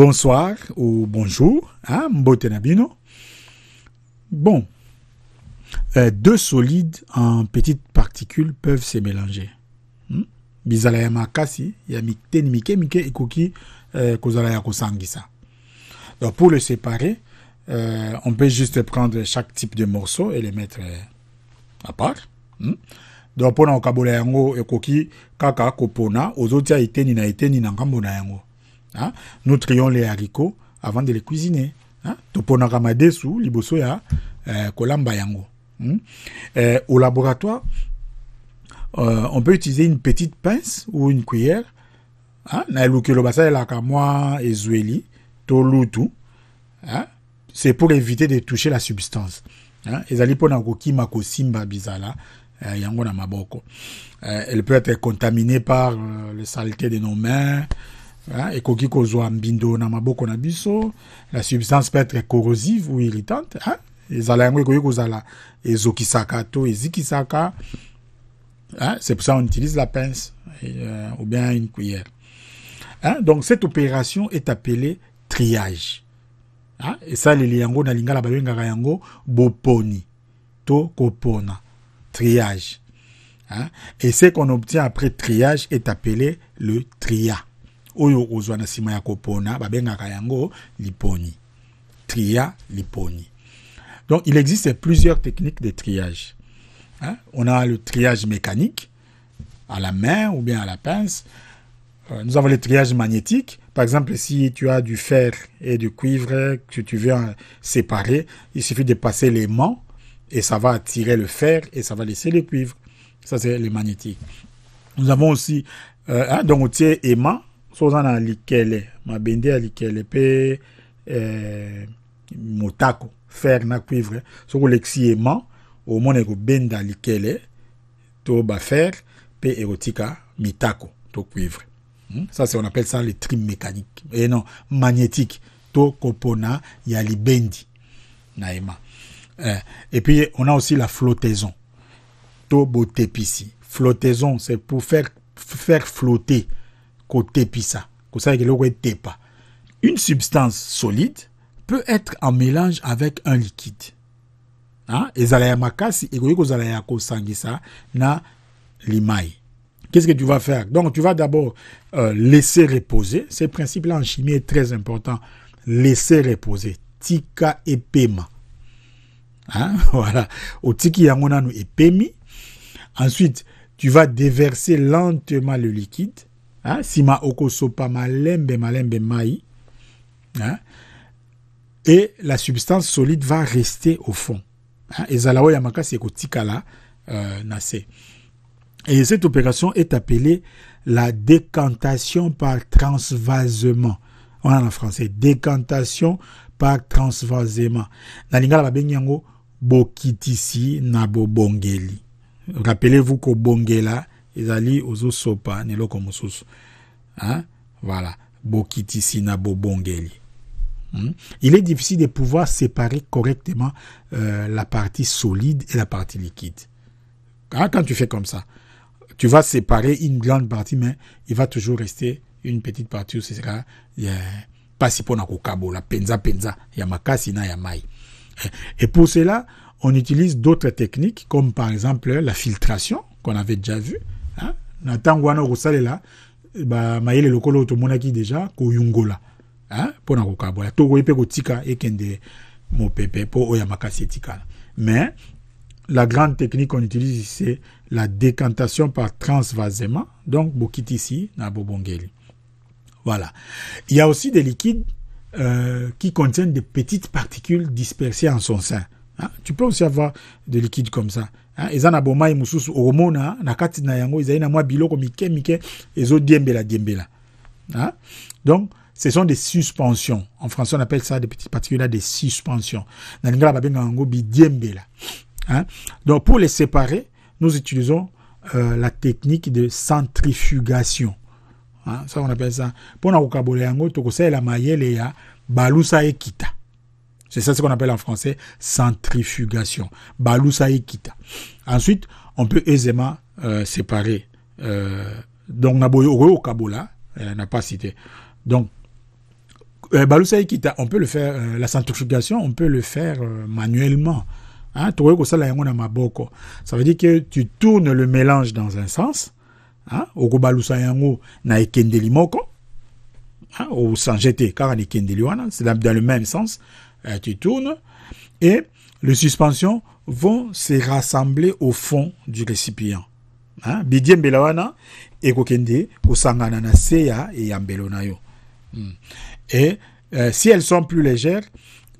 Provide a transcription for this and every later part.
bonsoir ou bonjour, hein, Mbotenabino. Bon, euh, deux solides en petites particules peuvent se mélanger. Bizalayamakasi hmm? Bizala ya makasi, ya mike mike ikoki euh, kozala Donc pour le séparer, euh, on peut juste prendre chaque type de morceau et les mettre euh, à part. Hmm? Donc le kabola yango ekoki kaka kopona ozotia eteni na eteni na ngambo na yango. Hein? Nous trions les haricots avant de les cuisiner. Hein? Toponaka madesu, liboso ya euh, kolamba yango. Hein? Euh, au laboratoire, euh, on peut utiliser une petite pince ou une cuillère. Hein? Na elukelo basa la moi ezueli, to Hein? C'est pour éviter de toucher la substance. Hein? Ezali pona kimako simba bizala. Euh, yango na maboko. Euh, elle peut être contaminée par les saletés de nos mains, Hein, ekoki kozwa mbindo na maboko na biso la substance peut être corrosive ou irritante hein? ezala yango ekoki kozala ezokisaka to ezikisaka hein? c'est pour ça on utilise la pince euh, ou bien une cuillère hein? donc cette opération est appelée triage hein? esaleli yango na lingala babengaka yango boponi to kopona triage hein? et ce qu'on obtient après triage est appelé le tria oyo na liponi tria liponi donc il existe plusieurs techniques de triage hein. on a le triage mécanique à la main ou bien à la pince euh, nous avons le triage magnétique par exemple, si tu as du fer et du cuivre que tu veux séparer, il suffit de passer l'aimant et ça va attirer le fer et ça va laisser le cuivre. Ça, c'est le magnétique. Nous avons aussi euh, un hein, donc, on aimant soza na likele mabende ya likele pe eh, motako fer na cuivre soki olekisi aimant omona ekobenda likele to fer. pe ekotika mitako to cuivre hmm? ça c'est on appelle ça le trim mécanique et eh non magnétique to kopona ya libendi na aimant eh, et puis on a aussi la flottaison to botepisi flottaison c'est pour faire faire flotter E une substance solide peut être en mélange avec un liquide ah, Qu'est-ce que tu vas faire Donc, tu vas d'abord euh, laisser reposer. Ce principe-là en chimie est très important. Laisser reposer. Tika epema. Hein? Voilà. Ensuite, tu vas déverser lentement le liquide ha? Ah, sima okosopa malembe malembe mai ah, et la substance solide va rester au fond ah, Et zala ya makasi ekotikala euh, et cette opération est appelée la décantation par transvasement on en français décantation par transvasement na lingala babengi yango bokitisi na bobongeli rappelez-vous Bongela na hein? hmm? il est difficile de pouvoir séparer correctement euh, la partie solide et la partie liquide ah, quand tu fais comme ça tu vas séparer une grande partie mais il va toujours rester une petite partie où ce sera si pasi penza penza na mai et pour cela on utilise d'autres techniques comme par exemple la filtration qu'on avait déjà vue na ntango wana okosalela bamayele lokolo oyo tomonaki deja koyungola mpona hein, kokabola to mpe kotika ekende mopepe mpo oyo ya makasi etikala mais la grande technique qu'on utilise c'est la décantation par transvasement donc bokiti ici na bobongeli voilà il y a aussi des liquides euh, qui contiennent de petites particules dispersées en son sein Hein? Tu peux aussi avoir des liquides comme ça. Ils hein? ont na boma mususu hormona hein? na kati na yango ezali na mwa biloko mike mike ezo diembela diembela. Donc ce sont des suspensions. En français on appelle ça des petites particules des suspensions. Na yango bi diembela. Donc pour les séparer, nous utilisons euh, la technique de centrifugation. Hein? Ça on appelle ça. Pona kokabola yango la mayele ya balusa ekita. C'est ça ce qu'on appelle en français centrifugation. Balusa kita. Ensuite, on peut aisément euh, séparer. Euh, donc, Naboyo Kabola, euh, n'a pas cité. Donc, euh, balusaikita, on peut le faire, la centrifugation, on peut le faire manuellement. Hein? Ça veut dire que tu tournes le mélange dans un sens. Hein? Balusa yango na hein, Ou sans jeter, car ekendeli wana. C'est dans le même sens. Euh, tu tournes, et les suspensions vont se rassembler au fond du récipient. Hein? bidie mbela wana ekokende kosangana na se ya yo hmm. et euh, si elles sont plus légères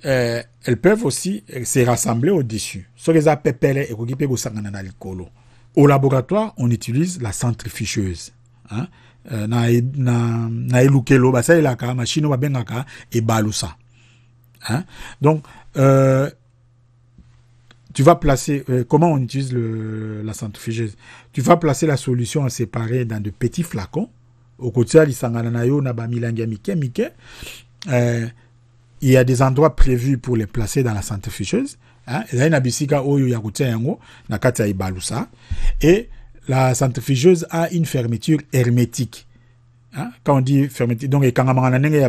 euh, elles peuvent aussi euh, se rassembler au-dessus soki eza pepele ekoki mpe kosangana na likolo au laboratoire on utilise la centrifugeuse hein? euh, na, na, na elukelo basalelaka mashine oyo babengaka ebalusa Hein? Donc, euh, tu vas placer, euh, comment on utilise le, la centrifugeuse Tu vas placer la solution à séparer dans de petits flacons. Au côté, euh, il y a des endroits prévus pour les placer dans la centrifugeuse. Hein? Et la centrifugeuse a une fermeture hermétique. Hein? Quand on dit fermeture, donc, il y a un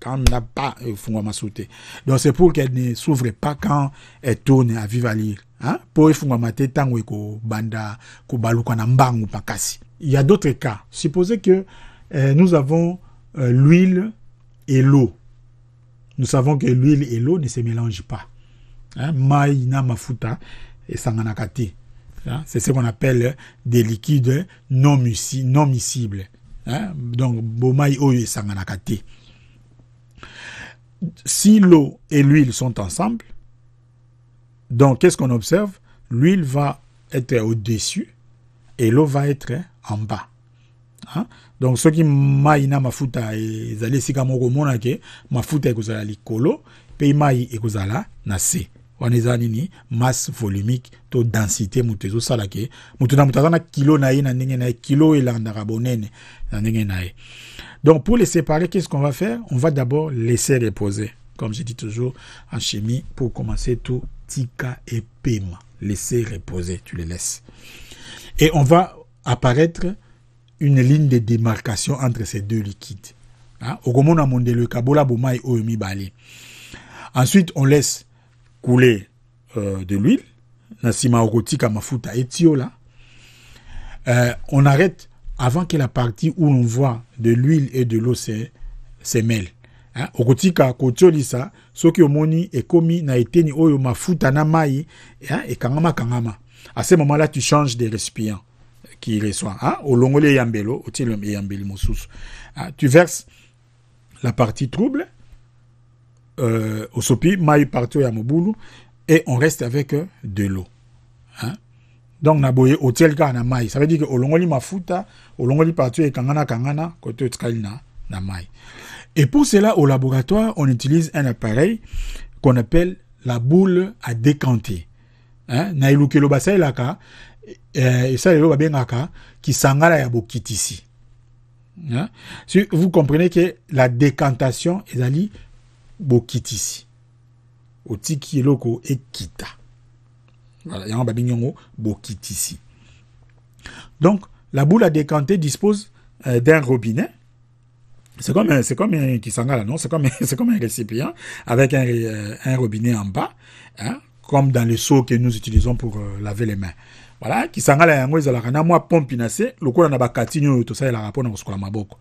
quand n'a pas euh, fungwa sauté. Donc c'est pour qu'elle ne s'ouvre pas quand elle tourne à vivre à l'île. Hein? Pour fungwa tant ko banda ko balukana pakasi. Il y a d'autres cas. Supposez que euh, nous avons euh, l'huile et l'eau. Nous savons que l'huile et l'eau ne se mélangent pas. Hein? Mai na mafuta et sanganakati. Hein? C'est ce qu'on appelle des liquides non, miscibles. Hein? Donc bomai sangana kati si l'eau et l'huile sont ensemble, donc qu'est-ce qu'on observe L'huile va être au-dessus et l'eau va être en bas. Hein? donc ce qui maïna mafuta et esika moko monake, mafuta ekozala likolo mpe mai ekozala na on masse volumique to densité kilo na kilo na donc pour les séparer qu'est ce qu'on va faire on va d'abord laisser reposer comme je dis toujours en chimie pour commencer tout tika et pema laisser reposer tu les laisses et on va apparaître une ligne de démarcation entre ces deux liquides hein? ensuite on laisse couler euh, de l'huile. Nassima Oroti Kamafuta Etio là. Euh, on arrête avant que la partie où on voit de l'huile et de l'eau se mêle. Hein? okotika kotiolisa soki omoni ekomi na eteni oyo mafuta na mai hein, Et ekangama kangama à ce moment là tu changes de récipient qui reçoit hein? olongoli eyambelo otie eyambeli mosusu hein? Ah, tu verses la partie trouble euh, Osopi, Mai partout ya Mobulu, et on reste avec euh, de l'eau. Hein? Donc, na boye hôtel ka na mai. Ça veut dire que olongoli mafuta, olongoli partout et kangana kangana, côté na, na mai. Et pour cela, au laboratoire, on utilise un appareil qu'on appelle la boule à décanter. Hein? Na ilukelo basa ilaka, et eh, ça e, elo babengaka, qui sangala ya bokitisi. Hein? Si vous comprenez que la décantation, ezali, bokitisi otiki eloko ekita voilà, yango babengi yango bokitisi donc la boule à décanter dispose euh, d'un robinet c'est comme c'est comme un kisangala, non C'est comme c'est comme un récipient avec un, euh, un robinet en bas, hein, comme dans les seaux que nous utilisons pour euh, laver les mains. Voilà, kisangala yango ezalaka na mwa pompe na se, lokola na bakatini oyo tosalelaka mpona kosukola maboko.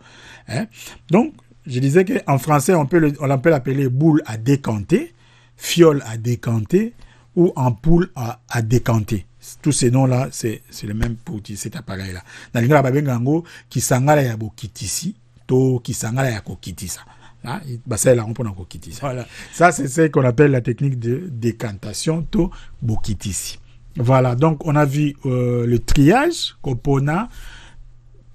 Hein? Donc je disais qu'en français, on peut, le, boule à décanter, fiole à décanter ou ampoule à, à décanter. Tous ces noms-là, c'est le même pour cet appareil-là. Dans le Babengango, Kisangala ya Bokitisi, To Kisangala ya Kokitisa. Ah, bah, Ça, c'est ce qu'on appelle la technique de décantation, To Bokitisi. Voilà, donc on a vu euh, le triage, Kopona,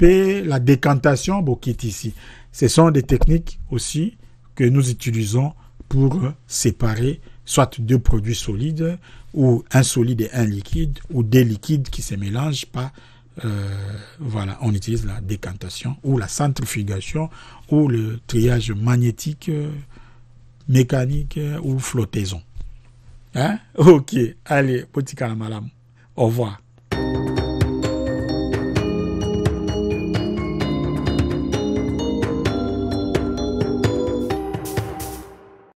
et la décantation, Bokitisi. Ce sont des techniques aussi que nous utilisons pour séparer soit deux produits solides ou un solide et un liquide ou des liquides qui se mélangent pas. Euh, voilà, on utilise la décantation ou la centrifugation ou le triage magnétique, euh, mécanique euh, ou flottaison. Hein? Ok, allez, petit calamalam. Au revoir.